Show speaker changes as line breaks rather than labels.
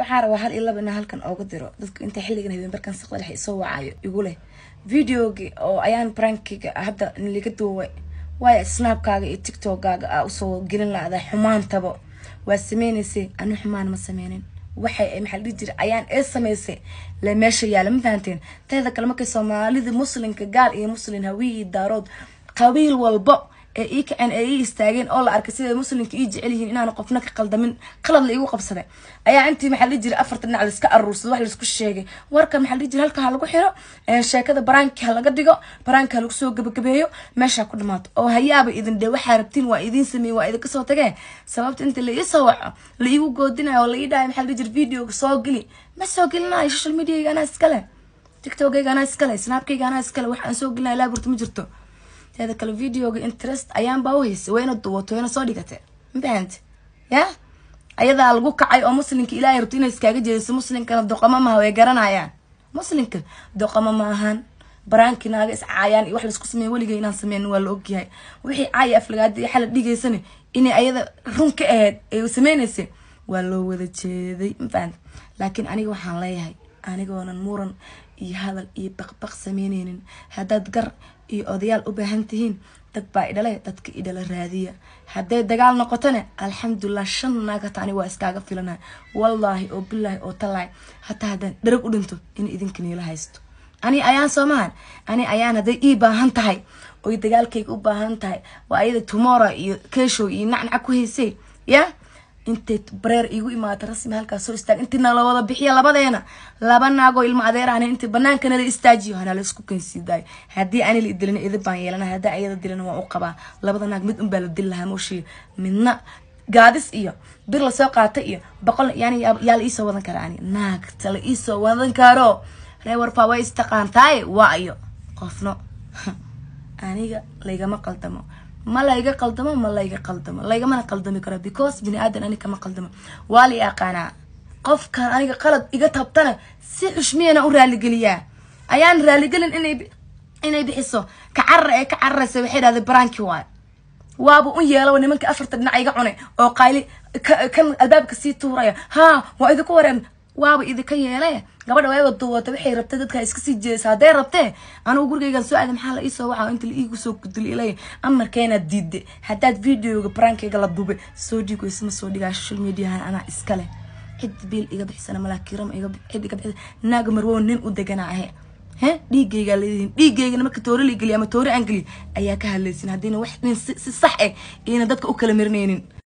waxaa rabaa hal iyo laba inaa halkan ooga diro dadku inta xiligan habeenbarkan saqdadhex isoo wacayo igu leh videogi oo ayaan brankiga hadda liga duuway waay snabkaaga iyo tiktokaaga aa usoo gelin laada xumaantaba waa sameynaysay ani xumaan ma sameynin waxay maxaa dhihi jira ayaan ee sameysay le meesha yaala ma fahanteen teeda kale markay soomaalida muslimka gaal iyo muslin hawiyi daarood qabiil walbo ان اي استاغين او لا ارك سيده مسلمك اي جعليين ان انا قفنا كقلدمن قلد لي قبسده ايا انت محل جير افرت نعل اسك اروس واخ لسكو شيغي وركه محل جير هلكا لاغو خيرو ان شيكده برانك لاغا ديغو برانك لو سو غبغبيهو ميشا كو دمات او هياب ايدن دي وخا ربتين وا ايدين سمي وا ايد كسو تگه سببت انت لي يسوع لي يغو غودنا او لي داي محل جير فيديو سو غلي ما سو غلنا اي سوشيال ميديا انا اسكله تيك توك انا اسكله سناب كي انا اسكله وخا سو لا برت مجرتو teeda kale videoga interest ayaanbaa uhaysay wayna duwatay wayna soo dhigatee ma fahante ya ayadaa lagu kacay oo muslinka ilaahay rabto inay iskaaga jeediso muslinkana doqamo maaha way garanayaan muslinka doqamo ma ahaan iscaayaan iyo wax laisku sameeya weliga inaan sameyn waa la ogyahay wixii caaya aflagaada xala dhigaysana inay ayada run ka ay sameynaysay waa loo wada jeeday mafahant laakiin aniga waxaan leeyahay anigoonan muran iyo hadal iyo baqbaq sameyneynin haddaad gar iyo odayaal u baahan tihiin dag baa idhalay dadka idhala raadiya hadday dagaal noqotona alxamdulilah shan naagata ani waa iskaaga filana wallaahi oo bilaahi oo tallaahi hataa haddaan dharag u dhinto in idinkaniila haysto ani ayaan soomahan ani ayaan hadday ii baahan tahay oy dagaalkayga u baahan tahay waa iyada tumora iyo keshow iyo nacnaca ku haysay ya intay bareer iigu imaata rasmi halkaas hor istaag intii nala wada bixiya labadeena laba naagoo ilmo adeer ahna intii banaanka nala istaajiyo hanala isku kensiidaayo haddii ani la dilin idib baan yeelana haddii ayada dilin waan u qabaa labada naag mid unbaa la dili lahaa mooshiya midna gaadis iyo bir lasoo qaata iyo boqol yani yaa la iisoo wadan kara ani naagta la iisoo wadan karo reewarfaa way istaqaantaaye waa iyo qofno aniga laygama qaldamo ما لايجا قلدما ما لايجا قلدما لايجا ما نقلدما كره because بني آدم أنا كم قلدما والي أقنع قف كان أنا قلد إجا تبتنا سيرش مين أنا أورالي قليا أيان رالي قلن إني ب... إني بحسه كعرة كعرة سبحان هذا برانكي وان وابو أني يلا ونمك أفرت النعيق عني أو قايلي ك كم الباب كسيت ورايا ها وإذا كورن waaba idinka yeele gabadha waaba duwata waxay rabta dadka iska sii jeedasa hadday rabtee anugu gurigeygaan soo aada maxaa la iisoo waca inta la iigusoo gudulilay amarkeenaad diidde haddaad videoga baraankeyga la dube soo dhiig waysama soo dhigaa social mediahan anaa iskale cid biil iga bixisana malaakiram cid iga bixis naaga marwow nin u deganaa ahe eh. he dhiigeygaa leedihin dhiigeygana marka toore la geliya ama toore aan geliy ayaa ka hadlaysin haddayna wax nin si sax eh iyna dadka u kala marinaynin